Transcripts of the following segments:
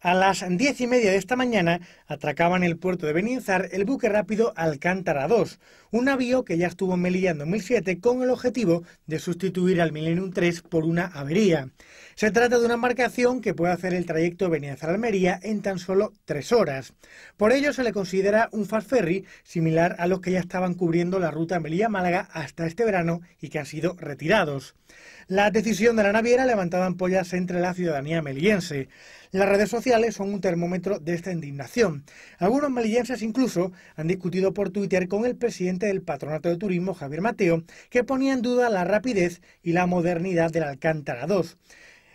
A las diez y media de esta mañana atracaba en el puerto de Beninzar... el buque rápido Alcántara II, un navío que ya estuvo en Melilla en 2007 con el objetivo de sustituir al Millennium 3 por una avería. Se trata de una embarcación que puede hacer el trayecto Beninzar almería en tan solo tres horas. Por ello se le considera un fast ferry similar a los que ya estaban cubriendo la ruta Melilla-Málaga hasta este verano y que han sido retirados. La decisión de la naviera levantaba ampollas entre la ciudadanía meliense. Las redes sociales son un termómetro de esta indignación. Algunos malillenses incluso han discutido por Twitter con el presidente del Patronato de Turismo, Javier Mateo, que ponía en duda la rapidez y la modernidad del Alcántara 2.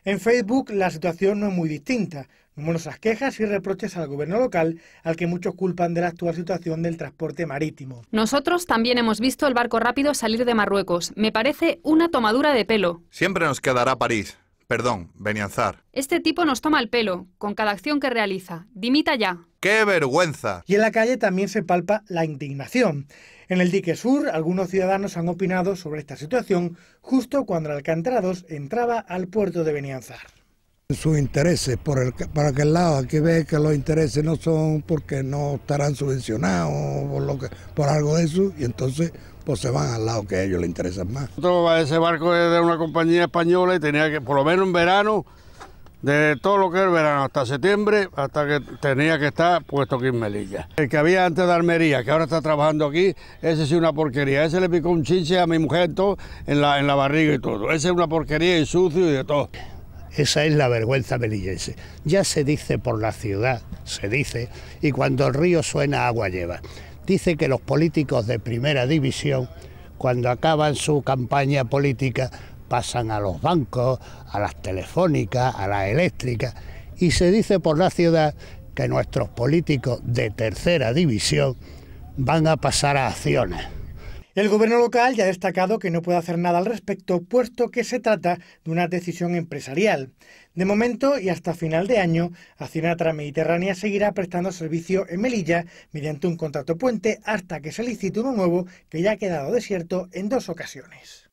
En Facebook la situación no es muy distinta. Numerosas quejas y reproches al gobierno local, al que muchos culpan de la actual situación del transporte marítimo. Nosotros también hemos visto el barco rápido salir de Marruecos. Me parece una tomadura de pelo. Siempre nos quedará París. Perdón, Benianzar. Este tipo nos toma el pelo con cada acción que realiza. Dimita ya. ¡Qué vergüenza! Y en la calle también se palpa la indignación. En el dique sur, algunos ciudadanos han opinado sobre esta situación justo cuando Alcantrados entraba al puerto de Benianzar sus intereses por el, para aquel lado. Aquí ve que los intereses no son porque no estarán subvencionados por, por algo de eso y entonces pues se van al lado que a ellos les interesa más. Ese barco es de una compañía española y tenía que, por lo menos un verano, de todo lo que era el verano hasta septiembre, hasta que tenía que estar puesto aquí en Melilla. El que había antes de Almería, que ahora está trabajando aquí, ese sí una porquería. Ese le picó un chinche a mi mujer todo en la, en la barriga y todo. Ese es una porquería y sucio y de todo. Esa es la vergüenza melillense. Ya se dice por la ciudad, se dice, y cuando el río suena agua lleva. Dice que los políticos de primera división, cuando acaban su campaña política, pasan a los bancos, a las telefónicas, a las eléctricas, y se dice por la ciudad que nuestros políticos de tercera división van a pasar a acciones. El gobierno local ya ha destacado que no puede hacer nada al respecto, puesto que se trata de una decisión empresarial. De momento y hasta final de año, Hacienda Mediterránea seguirá prestando servicio en Melilla mediante un contrato puente hasta que se licite uno nuevo que ya ha quedado desierto en dos ocasiones.